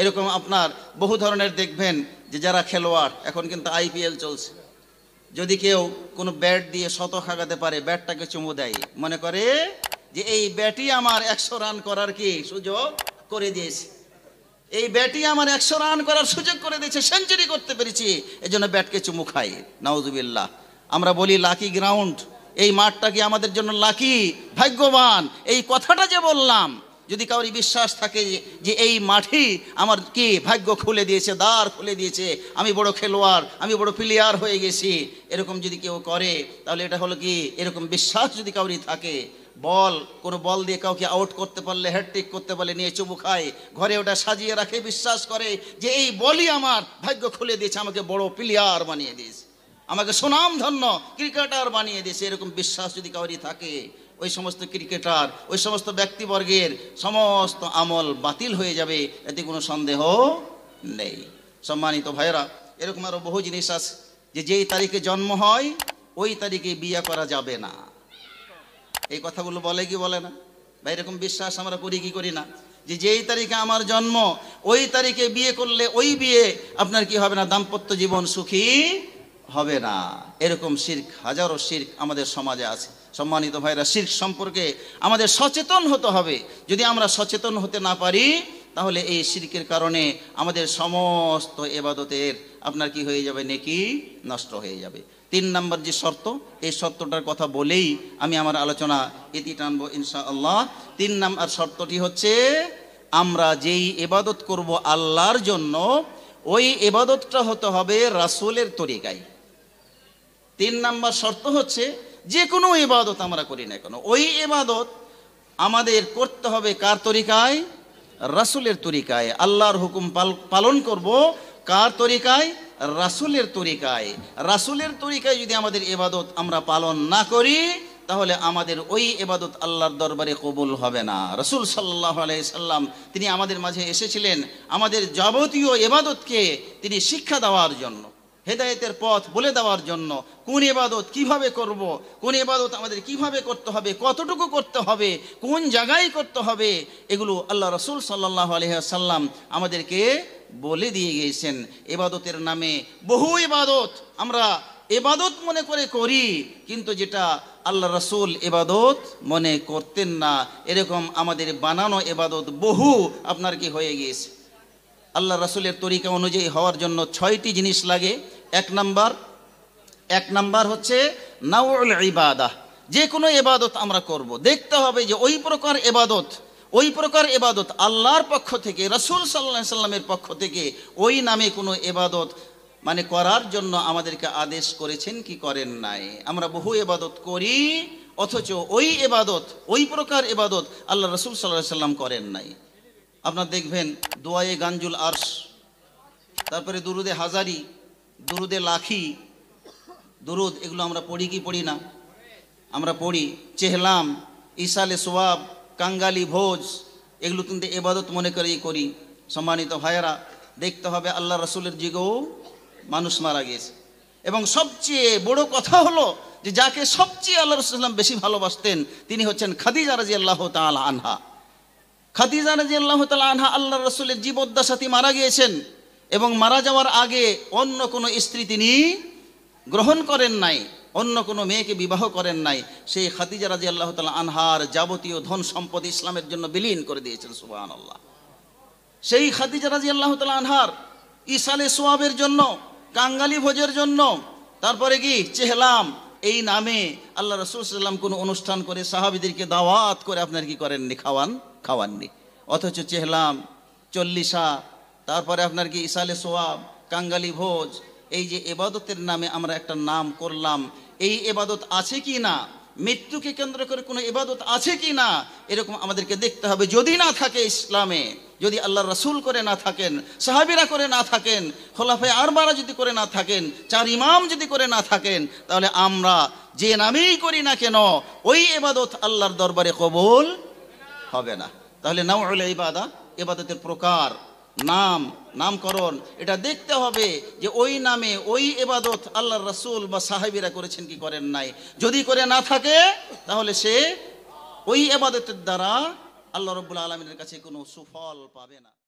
এরকম আপনার বহু ধরনের দেখবেন যে যারা খেলোয়াড় এখন কিন্তু আইপিএল চলছে যদি কেউ কোনো ব্যাট দিয়ে শত খাগাতে পারে ব্যাটটাকে চুমু দেয় মনে করে যে এই ব্যাটই আমার একশো রান করার কি সুযোগ করে দিয়েছে এই ব্যাটই আমার একশো রান করার সুযোগ করে দিয়েছে সেঞ্চুরি করতে পেরেছি এই জন্য ব্যাটকে চুমু খাই নওজুবিল্লাহ আমরা বলি লাকি গ্রাউন্ড এই মাঠটা কি আমাদের জন্য লাকি ভাগ্যবান এই কথাটা যে বললাম যদি কাউরি বিশ্বাস থাকে যে এই মাঠি আমার কি ভাগ্য খুলে দিয়েছে দ্বার খুলে দিয়েছে আমি বড় খেলোয়াড় আমি বড় প্লেয়ার হয়ে গেছি এরকম যদি কেউ করে তাহলে এটা হলো কি এরকম বিশ্বাস যদি কাউরি থাকে বল কোনো বল দিয়ে কাউকে আউট করতে পারলে হ্যাট্রিক করতে পারলে নিয়ে চুমু খায় ঘরে ওটা সাজিয়ে রাখে বিশ্বাস করে যে এই বলই আমার ভাগ্য খুলে দিয়েছে আমাকে বড় প্লেয়ার বানিয়ে দিয়েছে আমাকে সুনামধন্য ক্রিকেটার বানিয়ে দিয়েছে এরকম বিশ্বাস যদি কাউরি থাকে ওই সমস্ত ক্রিকেটার ওই সমস্ত ব্যক্তিবর্গের সমস্ত আমল বাতিল হয়ে যাবে এতে কোনো সন্দেহ নেই সম্মানিত ভাইরা এরকম আরও বহু জিনিস আছে যে যেই তারিখে জন্ম হয় ওই তারিখে বিয়ে করা যাবে না এই কথাগুলো বলে কি বলে না বা এরকম বিশ্বাস আমরা করি কি করি না যে যেই তারিখে আমার জন্ম ওই তারিখে বিয়ে করলে ওই বিয়ে আপনার কি হবে না দাম্পত্য জীবন সুখী হবে না এরকম শির্ক হাজারো শির্ক আমাদের সমাজে আছে সম্মানিত ভাইরা শির্ক সম্পর্কে আমাদের সচেতন হতে হবে যদি আমরা সচেতন হতে না পারি তাহলে এই শির্কের কারণে আমাদের সমস্ত এবাদতের আপনার কি হয়ে যাবে নেকি নষ্ট হয়ে যাবে তিন নম্বর যে শর্ত এই শর্তটার কথা বলেই আমি আমার আলোচনা এটি টানবো ইনশা আল্লাহ তিন নম্বর শর্তটি হচ্ছে আমরা যেই এবাদত করব আল্লাহর জন্য ওই এবাদতটা হতে হবে রাসুলের তরিকায় তিন নম্বর শর্ত হচ্ছে যে কোনো ইবাদত আমরা করি না কেন ওই ইবাদত আমাদের করতে হবে কার তরিকায় রাসুলের তরিকায় আল্লাহর হুকুম পালন করব কার তরিকায় রাসুলের তরিকায় রাসুলের তরিকায় যদি আমাদের এবাদত আমরা পালন না করি তাহলে আমাদের ওই এবাদত আল্লাহর দরবারে কবুল হবে না রসুল সাল্লাহ সাল্লাম তিনি আমাদের মাঝে এসেছিলেন আমাদের যাবতীয় এবাদতকে তিনি শিক্ষা দেওয়ার জন্য হেদায়েতের পথ বলে দেওয়ার জন্য কোন এবাদত কিভাবে করব। কোন এবাদত আমাদের কিভাবে করতে হবে কতটুকু করতে হবে কোন জায়গায় করতে হবে এগুলো আল্লাহ রসুল সাল্লাহ আলহ্লাম আমাদেরকে বলে দিয়ে গিয়েছেন এবাদতের নামে বহু এবাদত আমরা এবাদত মনে করে করি কিন্তু যেটা আল্লাহ রসুল এবাদত মনে করতেন না এরকম আমাদের বানানো এবাদত বহু আপনার কি হয়ে গিয়েছে আল্লাহ রসুলের তরিকা অনুযায়ী হওয়ার জন্য ছয়টি জিনিস লাগে এক নাম্বার এক নাম্বার হচ্ছে নাউল ইবাদা যে কোনো এবাদত আমরা করব। দেখতে হবে যে ওই প্রকার এবাদত ওই প্রকার এবাদত আল্লাহর পক্ষ থেকে রসুল সাল্লা সাল্লামের পক্ষ থেকে ওই নামে কোনো এবাদত মানে করার জন্য আমাদেরকে আদেশ করেছেন কি করেন নাই আমরা বহু এবাদত করি অথচ ওই এবাদত ওই প্রকার এবাদত আল্লাহ রসুল সাল্লাহ সাল্লাম করেন নাই আপনার দেখবেন দোয়ায়ে গাঞ্জুল আর্শ তারপরে দুরুদে হাজারি দুরুদে লাখি দুরুদ এগুলো আমরা পড়ি কি পড়ি না আমরা পড়ি চেহলাম ইসালে সোয়াব কাঙ্গালি ভোজ এগুলো কিন্তু এবাদত মনে করেই করি সম্মানিত ভাইয়েরা দেখতে হবে আল্লাহ রসুলের যুগেও মানুষ মারা গিয়েছে এবং সবচেয়ে বড় কথা হলো যে যাকে সবচেয়ে আল্লাহ রসুলাম বেশি ভালোবাসতেন তিনি হচ্ছেন খাদিজা রাজি আল্লাহ তাল আনহা খাদিজা রাজি আল্লাহ তাল আনহা আল্লাহ রসুলের সাথী মারা গিয়েছেন এবং মারা যাওয়ার আগে অন্য কোনো স্ত্রী তিনি গ্রহণ করেন নাই অন্য কোনো মেয়েকে বিবাহ করেন নাই সেই খাদিজা রাজি আল্লাহ তালা আনহার যাবতীয় ধন সম্পদ ইসলামের জন্য বিলীন করে দিয়েছেন সুবাহান আল্লাহ সেই খাদিজা রাজি আল্লাহ তালা আনহার ইসালে সোয়াবের জন্য কাঙ্গালি ভোজের জন্য তারপরে কি চেহলাম এই নামে আল্লাহ রসুল সাল্লাম কোনো অনুষ্ঠান করে সাহাবিদেরকে দাওয়াত করে আপনার কি করেননি খাওয়ান খাওয়াননি অথচ চেহলাম চল্লিশা তারপরে আপনার কি ইসালে সোয়াব কাঙ্গালি ভোজ এই যে এবাদতের নামে আমরা একটা নাম করলাম এই এবাদত আছে কি না মৃত্যুকে কেন্দ্র করে কোনো এবাদত আছে কি না এরকম আমাদেরকে দেখতে হবে যদি না থাকে ইসলামে যদি আল্লাহ রাসুল করে না থাকেন সাহাবিরা করে না থাকেন খোলাফে আরবারা যদি করে না থাকেন চার ইমাম যদি করে না থাকেন তাহলে আমরা যে নামেই করি না কেন ওই এবাদত আল্লাহর দরবারে কবুল হবে না তাহলে নাও হলে ইবাদা এবাদতের প্রকার নাম নামকরণ এটা দেখতে হবে যে ওই নামে ওই এবাদত আল্লাহ রসুল বা সাহাবিরা করেছেন কি করেন নাই যদি করে না থাকে তাহলে সে ওই এবাদতের দ্বারা আল্লাহ রবুল্লা আলমিনের কাছে কোনো সুফল পাবে না